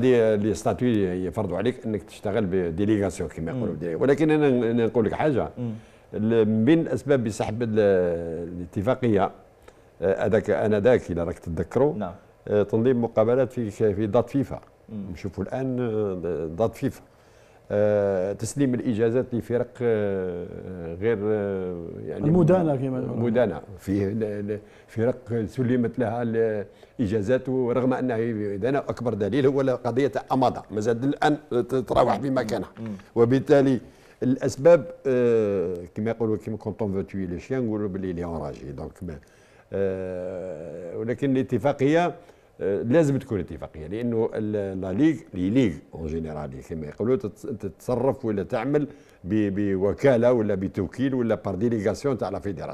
هذه لي ستاتوي يفرضوا عليك انك تشتغل بديليغاسيون كما يقولوا ولكن انا نقول لك حاجه من بين الاسباب لسحب الاتفاقيه هذاك آه، انذاك اذا راك تتذكروا نعم. آه، تنظيم مقابلات في في دات فيفا نشوفوا الان آه، دات فيفا آه، تسليم الاجازات لفرق آه، غير آه، يعني المدانه كما مدانه في فرق سلمت لها الاجازات ورغم انها اذا اكبر دليل هو قضيه امضه ما زاد الان تتراوح في مكانها وبالتالي الاسباب كما يقولوا كيما كونتون فوتوي لي شيان نقولوا بلي لي اونراجي دونك ولكن الاتفاقيه آه، لازم تكون اتفاقيه لانه لا ليغ لي ليغ اون جينيرال كما يقولوا تتصرف ولا تعمل بوكاله ولا بتوكيل ولا بار ديليغاسيون تاع لا